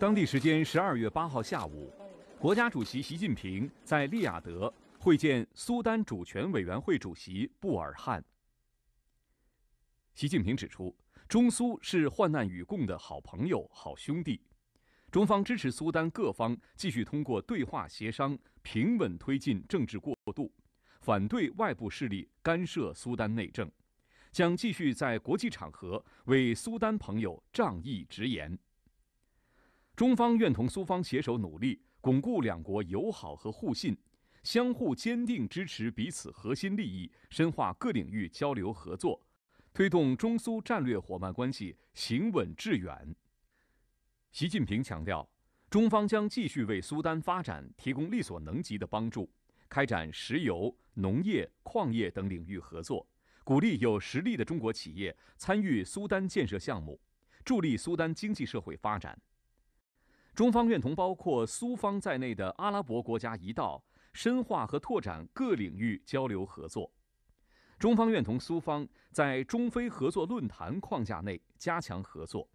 当地时间十二月八号下午，国家主席习近平在利雅得会见苏丹主权委员会主席布尔汉。习近平指出，中苏是患难与共的好朋友、好兄弟，中方支持苏丹各方继续通过对话协商，平稳推进政治过渡，反对外部势力干涉苏丹内政，将继续在国际场合为苏丹朋友仗义执言。中方愿同苏方携手努力，巩固两国友好和互信，相互坚定支持彼此核心利益，深化各领域交流合作，推动中苏战略伙伴关系行稳致远。习近平强调，中方将继续为苏丹发展提供力所能及的帮助，开展石油、农业、矿业等领域合作，鼓励有实力的中国企业参与苏丹建设项目，助力苏丹经济社会发展。中方愿同包括苏方在内的阿拉伯国家一道，深化和拓展各领域交流合作。中方愿同苏方在中非合作论坛框架内加强合作，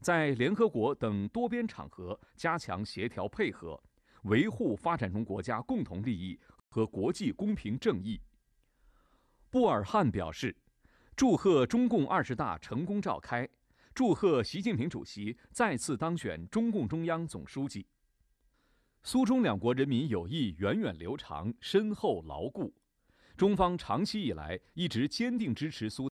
在联合国等多边场合加强协调配合，维护发展中国家共同利益和国际公平正义。布尔汉表示，祝贺中共二十大成功召开。祝贺习近平主席再次当选中共中央总书记。苏中两国人民友谊源远流长、深厚牢固，中方长期以来一直坚定支持苏。